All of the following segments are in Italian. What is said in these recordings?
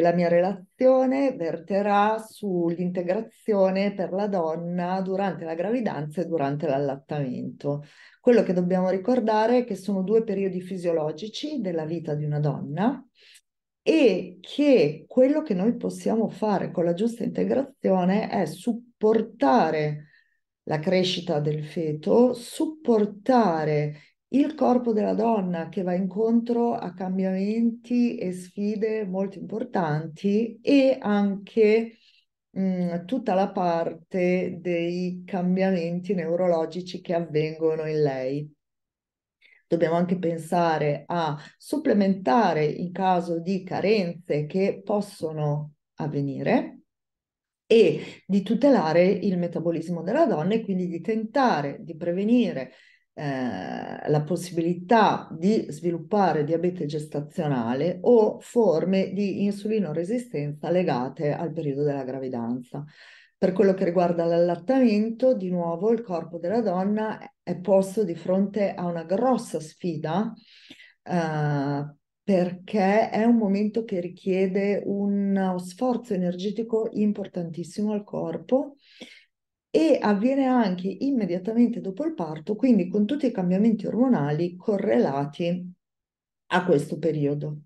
la mia relazione verterà sull'integrazione per la donna durante la gravidanza e durante l'allattamento. Quello che dobbiamo ricordare è che sono due periodi fisiologici della vita di una donna e che quello che noi possiamo fare con la giusta integrazione è supportare la crescita del feto, supportare il corpo della donna che va incontro a cambiamenti e sfide molto importanti e anche mh, mm, tutta la parte dei cambiamenti neurologici che avvengono in lei. Dobbiamo anche pensare a supplementare in caso di carenze che possono avvenire e di tutelare il metabolismo della donna e quindi di tentare di prevenire eh, la possibilità di sviluppare diabete gestazionale o forme di insulino resistenza legate al periodo della gravidanza. Per quello che riguarda l'allattamento, di nuovo il corpo della donna è posto di fronte a una grossa sfida eh, perché è un momento che richiede uno sforzo energetico importantissimo al corpo e avviene anche immediatamente dopo il parto, quindi con tutti i cambiamenti ormonali correlati a questo periodo.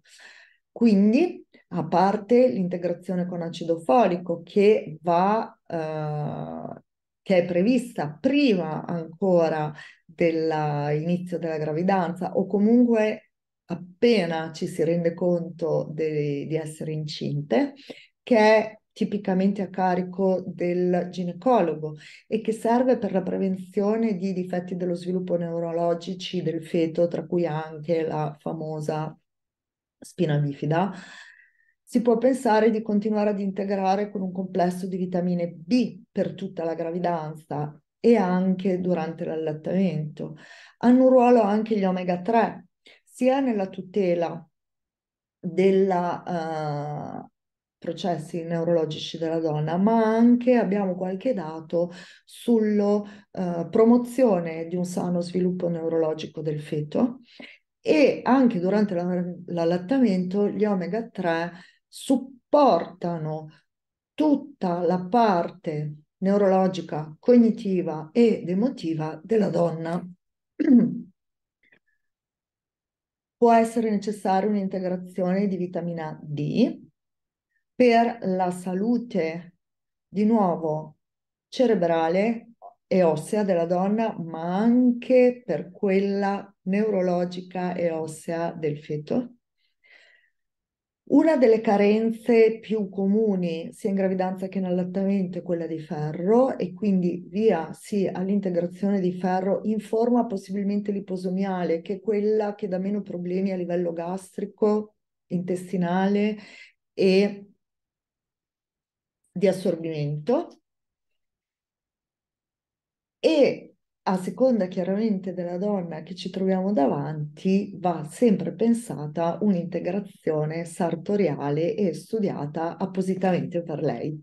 Quindi, a parte l'integrazione con acido folico che va eh, che è prevista prima ancora dell'inizio della gravidanza o comunque appena ci si rende conto de, di essere incinte, che è tipicamente a carico del ginecologo e che serve per la prevenzione di difetti dello sviluppo neurologici del feto, tra cui anche la famosa spina bifida, si può pensare di continuare ad integrare con un complesso di vitamine B per tutta la gravidanza e anche durante l'allattamento. Hanno un ruolo anche gli omega 3, sia nella tutela della uh, processi neurologici della donna, ma anche abbiamo qualche dato sulla uh, promozione di un sano sviluppo neurologico del feto e anche durante l'allattamento gli omega 3 supportano tutta la parte neurologica, cognitiva ed emotiva della donna. Può essere necessaria un'integrazione di vitamina D per la salute, di nuovo, cerebrale e ossea della donna, ma anche per quella neurologica e ossea del feto. Una delle carenze più comuni sia in gravidanza che in allattamento è quella di ferro e quindi via sì all'integrazione di ferro in forma possibilmente liposomiale che è quella che dà meno problemi a livello gastrico, intestinale e di assorbimento e a seconda chiaramente della donna che ci troviamo davanti va sempre pensata un'integrazione sartoriale e studiata appositamente per lei.